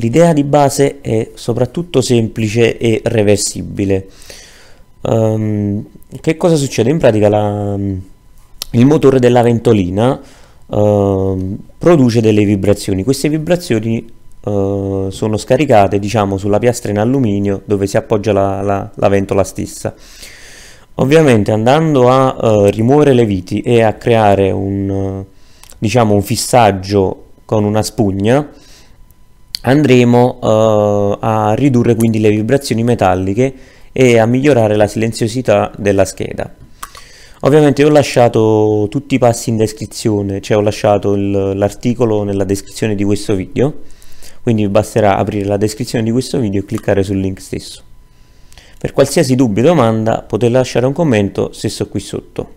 L'idea di base è soprattutto semplice e reversibile. Um, che cosa succede? In pratica la, il motore della ventolina uh, produce delle vibrazioni. Queste vibrazioni uh, sono scaricate diciamo, sulla piastra in alluminio dove si appoggia la, la, la ventola stessa. Ovviamente andando a uh, rimuovere le viti e a creare un, diciamo, un fissaggio con una spugna, andremo uh, a ridurre quindi le vibrazioni metalliche e a migliorare la silenziosità della scheda ovviamente ho lasciato tutti i passi in descrizione cioè ho lasciato l'articolo nella descrizione di questo video quindi basterà aprire la descrizione di questo video e cliccare sul link stesso per qualsiasi dubbio o domanda potete lasciare un commento stesso qui sotto